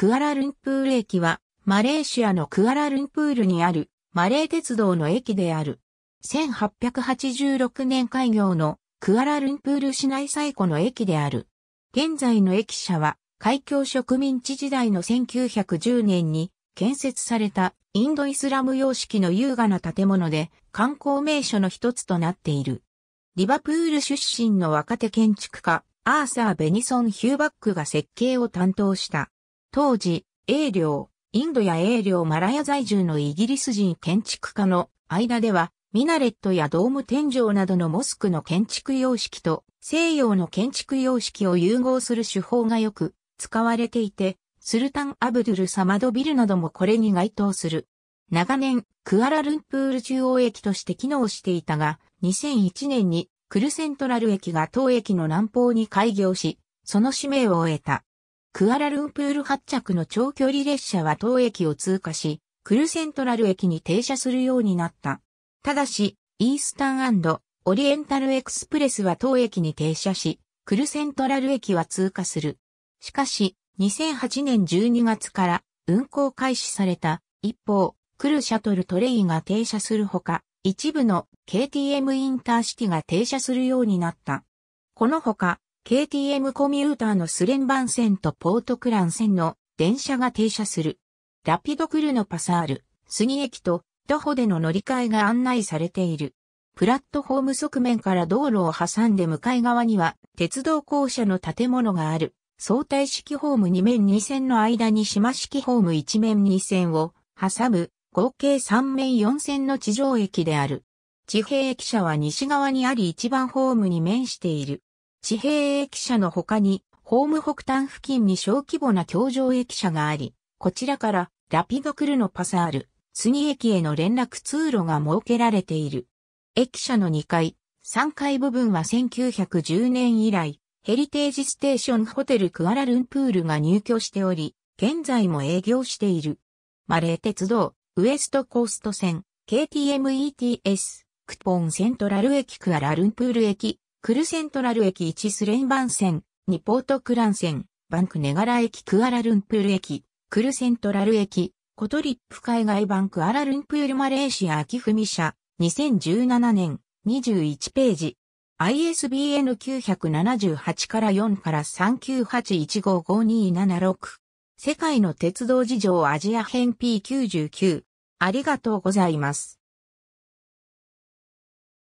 クアラルンプール駅は、マレーシアのクアラルンプールにある、マレー鉄道の駅である。1886年開業のクアラルンプール市内最古の駅である。現在の駅舎は、海峡植民地時代の1910年に建設されたインドイスラム様式の優雅な建物で観光名所の一つとなっている。リバプール出身の若手建築家、アーサー・ベニソン・ヒューバックが設計を担当した。当時、英領、インドや英領マラヤ在住のイギリス人建築家の間では、ミナレットやドーム天井などのモスクの建築様式と西洋の建築様式を融合する手法がよく使われていて、スルタン・アブドゥル・サマドビルなどもこれに該当する。長年、クアラルンプール中央駅として機能していたが、2001年にクルセントラル駅が当駅の南方に開業し、その使命を終えた。クアラルンプール発着の長距離列車は当駅を通過し、クルセントラル駅に停車するようになった。ただし、イースタンオリエンタルエクスプレスは当駅に停車し、クルセントラル駅は通過する。しかし、2008年12月から運行開始された一方、クルシャトルトレインが停車するほか、一部の KTM インターシティが停車するようになった。このほか、KTM コミューターのスレンバン線とポートクラン線の電車が停車する。ラピドクルのパサール、杉駅と徒歩での乗り換えが案内されている。プラットフォーム側面から道路を挟んで向かい側には鉄道校舎の建物がある。相対式ホーム2面2線の間に島式ホーム1面2線を挟む合計3面4線の地上駅である。地平駅舎は西側にあり1番ホームに面している。地平駅舎の他に、ホーム北端付近に小規模な橋上駅舎があり、こちらからラピドクルのパサール、スニ駅への連絡通路が設けられている。駅舎の2階、3階部分は1910年以来、ヘリテージステーションホテルクアラルンプールが入居しており、現在も営業している。マレー鉄道、ウエストコースト線、KTMETS、クポンセントラル駅クアラルンプール駅、クルセントラル駅1スレンバン線、2ポートクラン線、バンクネガラ駅クアラルンプール駅、クルセントラル駅、コトリップ海外バンクアラルンプールマレーシア秋文社、2017年、21ページ。ISBN 978から4から39815527世界の鉄道事情アジア編 P99。ありがとうございます。